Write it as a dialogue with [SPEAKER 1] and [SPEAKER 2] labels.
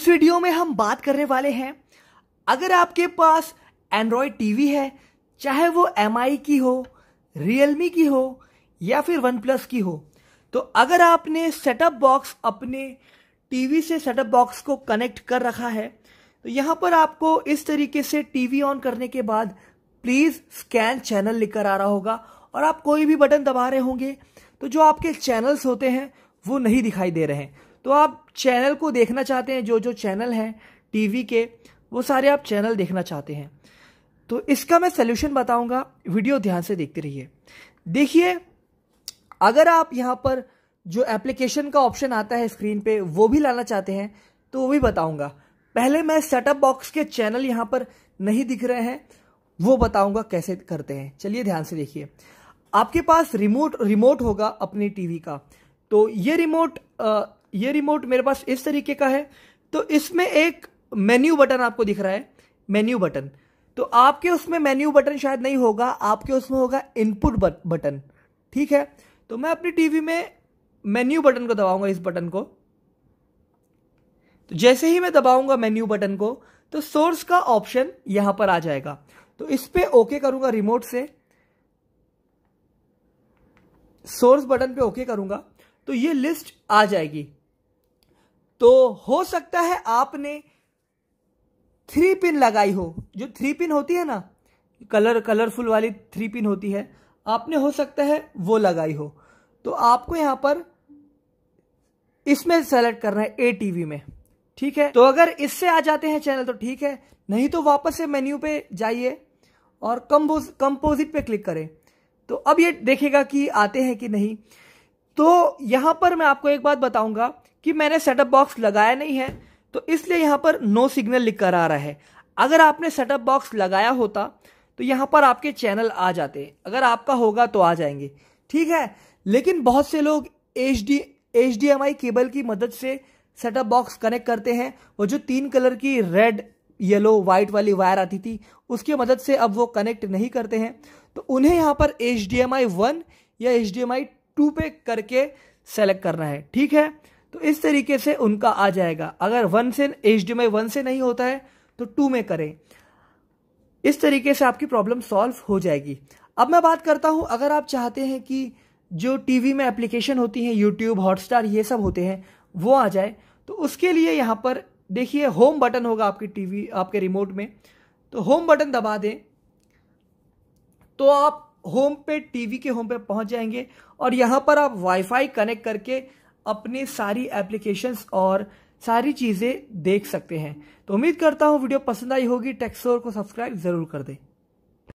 [SPEAKER 1] इस वीडियो में हम बात करने वाले हैं अगर आपके पास एंड्रॉयड टीवी है चाहे वो एम की हो रियलमी की हो या फिर वन प्लस की हो तो अगर आपने सेटअप बॉक्स अपने टीवी से सेटअप बॉक्स को कनेक्ट कर रखा है तो यहाँ पर आपको इस तरीके से टीवी ऑन करने के बाद प्लीज़ स्कैन चैनल लिखकर आ रहा होगा और आप कोई भी बटन दबा रहे होंगे तो जो आपके चैनल्स होते हैं वो नहीं दिखाई दे रहे हैं तो आप चैनल को देखना चाहते हैं जो जो चैनल हैं टीवी के वो सारे आप चैनल देखना चाहते हैं तो इसका मैं सोल्यूशन बताऊंगा वीडियो ध्यान से देखते रहिए देखिए अगर आप यहाँ पर जो एप्लीकेशन का ऑप्शन आता है स्क्रीन पे वो भी लाना चाहते हैं तो वो भी बताऊंगा पहले मैं सेटअप बॉक्स के चैनल यहाँ पर नहीं दिख रहे हैं वो बताऊंगा कैसे करते हैं चलिए ध्यान से देखिए आपके पास रिमोट रिमोट होगा अपनी टीवी का तो ये रिमोट ये रिमोट मेरे पास इस तरीके का है तो इसमें एक मेन्यू बटन आपको दिख रहा है मेन्यू बटन तो आपके उसमें मेन्यू बटन शायद नहीं होगा आपके उसमें होगा इनपुट बटन ठीक है तो मैं अपनी टीवी में मेन्यू बटन को दबाऊंगा इस बटन को तो जैसे ही मैं दबाऊंगा मेन्यू बटन को तो सोर्स का ऑप्शन यहां पर आ जाएगा तो इस पर ओके करूंगा रिमोट से सोर्स बटन पे ओके करूंगा तो ये लिस्ट आ जाएगी तो हो सकता है आपने थ्री पिन लगाई हो जो थ्री पिन होती है ना कलर कलरफुल वाली थ्री पिन होती है आपने हो सकता है वो लगाई हो तो आपको यहां पर इसमें सेलेक्ट करना है ए टीवी में ठीक है तो अगर इससे आ जाते हैं चैनल तो ठीक है नहीं तो वापस से मेन्यू पे जाइए और कंपोज कंपोजिट पे क्लिक करें तो अब ये देखेगा कि आते हैं कि नहीं तो यहां पर मैं आपको एक बात बताऊंगा कि मैंने सेटअप बॉक्स लगाया नहीं है तो इसलिए यहाँ पर नो सिग्नल लिख कर आ रहा है अगर आपने सेटअप बॉक्स लगाया होता तो यहाँ पर आपके चैनल आ जाते अगर आपका होगा तो आ जाएंगे ठीक है लेकिन बहुत से लोग H D H D M I cable की मदद से सेटअप बॉक्स कनेक्ट करते हैं वो जो तीन कलर की रेड येलो वाइट वाली वायर आती थी उसकी मदद से अब वो कनेक्ट नहीं करते हैं तो उन्हें यहाँ पर H D M I one या H D M I two पे करके सेलेक्ट करना है ठीक है तो इस तरीके से उनका आ जाएगा अगर वन से एच में वन से नहीं होता है तो टू में करें इस तरीके से आपकी प्रॉब्लम सॉल्व हो जाएगी अब मैं बात करता हूं अगर आप चाहते हैं कि जो टीवी में एप्लीकेशन होती हैं यूट्यूब हॉटस्टार ये सब होते हैं वो आ जाए तो उसके लिए यहां पर देखिए होम बटन होगा आपकी टीवी आपके रिमोट में तो होम बटन दबा दें तो आप होम पे टीवी के होम पे पहुंच जाएंगे और यहां पर आप वाईफाई कनेक्ट करके अपनी सारी एप्लीकेशंस और सारी चीज़ें देख सकते हैं तो उम्मीद करता हूँ वीडियो पसंद आई होगी टेक्सोर को सब्सक्राइब ज़रूर कर दें